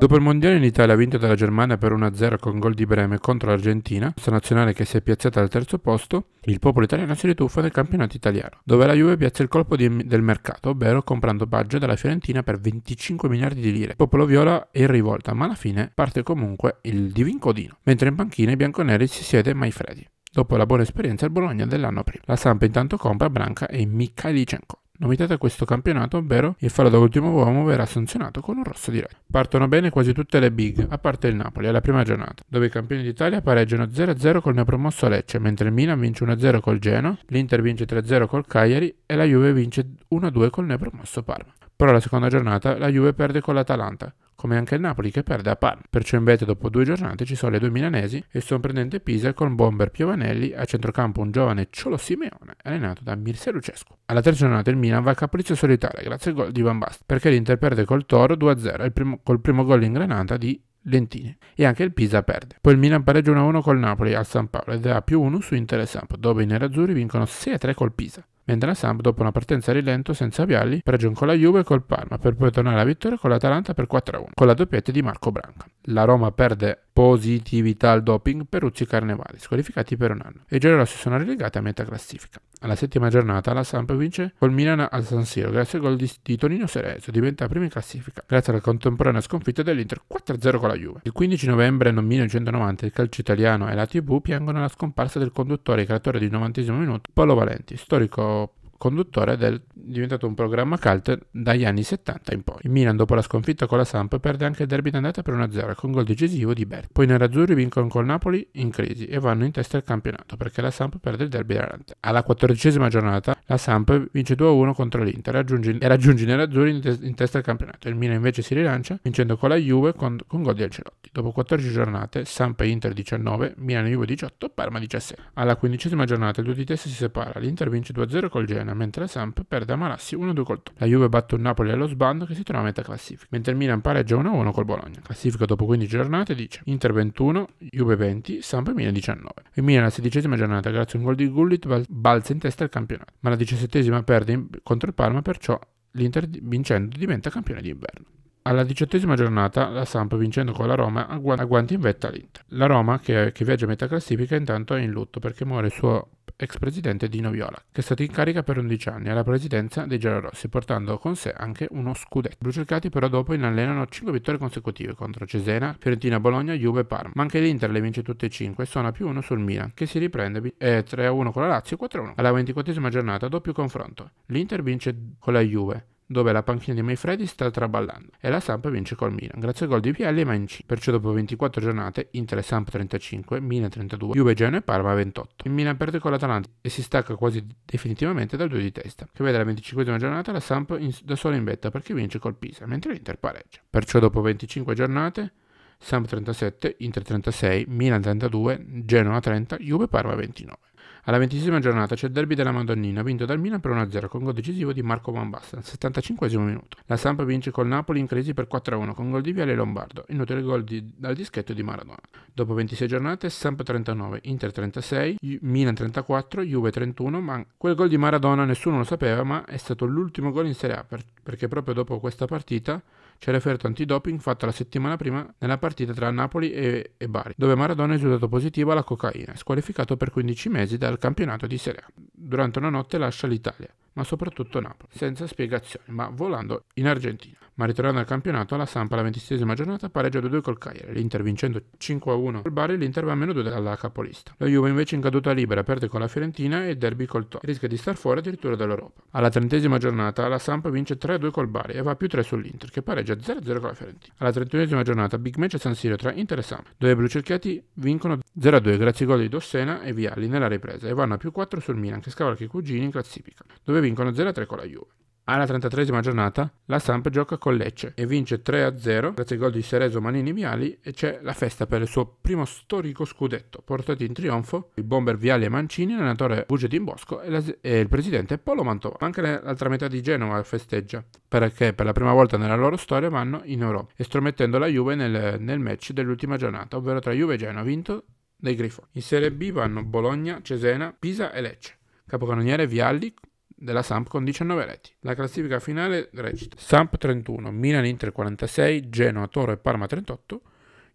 Dopo il mondiale in Italia vinto dalla Germania per 1-0 con gol di Breme contro l'Argentina, questa nazionale che si è piazzata al terzo posto, il popolo italiano si rituffa nel campionato italiano, dove la Juve piazza il colpo di, del mercato, ovvero comprando Baggio dalla Fiorentina per 25 miliardi di lire. Il popolo viola è in rivolta, ma alla fine parte comunque il divin Codino, mentre in panchina i bianconeri si siede Maifredi. Dopo la buona esperienza al Bologna dell'anno prima, la Sampa intanto compra Branca e Mikhailichenko. Novità da questo campionato, ovvero il faro da ultimo uomo verrà sanzionato con un rosso diretto. Partono bene quasi tutte le big, a parte il Napoli, alla prima giornata, dove i campioni d'Italia pareggiano 0-0 col neopromosso Lecce, mentre il Milan vince 1-0 col Geno, l'Inter vince 3-0 col Cagliari e la Juve vince 1-2 col neopromosso Parma. Però la seconda giornata la Juve perde con l'Atalanta, come anche il Napoli che perde a Parma. Perciò in vetta dopo due giornate ci sono le due milanesi e il sorprendente Pisa con bomber Piovanelli a centrocampo un giovane Ciolo Simeone allenato da Mircea Lucescu. Alla terza giornata il Milan va a capriccio solitaria grazie al gol di Van Basten, perché l'Inter perde col Toro 2-0 primo, col primo gol in granata di Lentini. e anche il Pisa perde. Poi il Milan pareggia 1-1 col Napoli al San Paolo ed ha più 1 su Inter e Samp, dove i nerazzurri vincono 6-3 col Pisa mentre la Samp dopo una partenza a rilento senza viali pareggiò con la Juve e col Parma per poi tornare alla vittoria con l'Atalanta per 4-1 con la doppietta di Marco Branca. La Roma perde positività al doping Peruzzi e Carnevali, squalificati per un anno. I giallorossi sono relegati a metà classifica. Alla settima giornata la Samp vince col Milan al San Siro grazie al gol di, di Tonino Serezzo, diventa prima in classifica grazie alla contemporanea sconfitta dell'Inter 4-0 con la Juve. Il 15 novembre 1990 il calcio italiano e la TV piangono la scomparsa del conduttore e creatore di 90 minuto Paolo Valenti, storico conduttore del diventato un programma cult dagli anni 70 in poi. Il Milan dopo la sconfitta con la Samp perde anche il derby d'andata per 1-0 con gol decisivo di Berti. Poi i nerazzurri vincono col Napoli in crisi e vanno in testa al campionato perché la Samp perde il derby d'Arante. Alla quattordicesima giornata la Samp vince 2-1 contro l'Inter raggiunge, e raggiunge i nerazzurri in, tes- in, testa al campionato. Il Milan invece si rilancia vincendo con la Juve con, con gol di Ancelotti. Dopo 14 giornate Samp e Inter 19, Milan e Juve 18, Parma 17. Alla quindicesima giornata il due di testa si separa, l'Inter vince 2-0 col Genoa Salernitana, mentre la Samp perde a Malassi 1-2 col Torino. La Juve batte un Napoli allo sbando che si trova a metà classifica, mentre il Milan pareggia 1-1 col Bologna. Classifica dopo 15 giornate dice Inter 21, Juve 20, Samp Milan 19. Il Milan alla sedicesima giornata grazie a un gol di Gullit bal balza in testa al campionato, ma la diciassettesima perde contro il Parma, perciò l'Inter vincendo diventa campione di inverno. Alla diciottesima giornata la Samp vincendo con la Roma agguanta in vetta l'Inter. La Roma, che, che viaggia a metà classifica, intanto è in lutto perché muore il suo ex presidente Dino Viola, che è stato in carica per 11 anni alla presidenza dei giallorossi, portando con sé anche uno scudetto. Bruciacati però dopo inallenano 5 vittorie consecutive contro Cesena, Fiorentina, Bologna, Juve e Parma. Ma anche l'Inter le vince tutte e 5 e suona più 1 sul Milan, che si riprende 3-1 eh, con la Lazio e 4-1. Alla 24 giornata doppio confronto. L'Inter vince con la Juve, dove la panchina di Mayfredi sta traballando e la Samp vince col Milan, grazie al gol di PL ma in Perciò dopo 24 giornate, Inter e Samp 35, Milan 32, Juve, Genoa e Parma 28. Il Milan perde con l'Atalanta e si stacca quasi definitivamente dal 2 di testa, che vede la 25 giornata la Samp in, da sola in vetta perché vince col Pisa, mentre l'Inter pareggia. Perciò dopo 25 giornate, Samp 37, Inter 36, Milan 32, Genoa 30, Juve Parma 29. Alla ventesima giornata c'è il derby della Madonnina, vinto dal Milan per 1-0 con gol decisivo di Marco Van Basten, 75 minuto. La Sampa vince col Napoli in crisi per 4-1 con gol di Viale Lombardo, inutile gol di, dal dischetto di Maradona. Dopo 26 giornate, Sampa 39, Inter 36, Milan 34, Juve 31, ma quel gol di Maradona nessuno lo sapeva, ma è stato l'ultimo gol in Serie A per, perché proprio dopo questa partita c'è offerto antidoping fatto la settimana prima nella partita tra Napoli e, e Bari, dove Maradona è risultato positivo alla cocaina, squalificato per 15 mesi dal campionato di Serie A. Durante una notte lascia l'Italia ma soprattutto Napoli, senza spiegazioni, ma volando in Argentina. Ma ritornando al campionato, la Sampa alla ventisesima giornata pareggia 2-2 col Cagliari, l'Inter vincendo 5-1 al Bari, l'Inter va a meno 2 dalla capolista. La Juve invece in caduta libera perde con la Fiorentina e derby col Torino, rischia di star fuori addirittura dall'Europa. Alla trentesima giornata la Sampa vince 3-2 col Bari e va più 3 sull'Inter, che pareggia 0-0 con la Fiorentina. Alla trentunesima giornata big match a San Siro tra Inter e Sampa, dove i blucerchiati vincono 0-2 grazie ai gol di Dossena e Vialli nella ripresa e vanno a più 4 sul Milan, che scavalca i cugini in classifica, dove vincono vincono 0-3 con la Juve. Alla 33esima giornata la Samp gioca con Lecce e vince 3-0 grazie ai gol di Sereso Manini Viali e c'è la festa per il suo primo storico scudetto portato in trionfo il bomber Viali e Mancini, l'allenatore Bugetin Bosco e, la, e, il presidente Polo Mantova. Anche l'altra metà di Genova festeggia perché per la prima volta nella loro storia vanno in Europa estromettendo la Juve nel, nel match dell'ultima giornata ovvero tra Juve e Genova vinto dai Grifo. In Serie B vanno Bologna, Cesena, Pisa e Lecce capocannoniere Vialli della Samp con 19 reti. La classifica finale recita Samp 31, Milan Inter 46, Genoa Toro e Parma 38,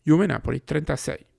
Juve Napoli 36.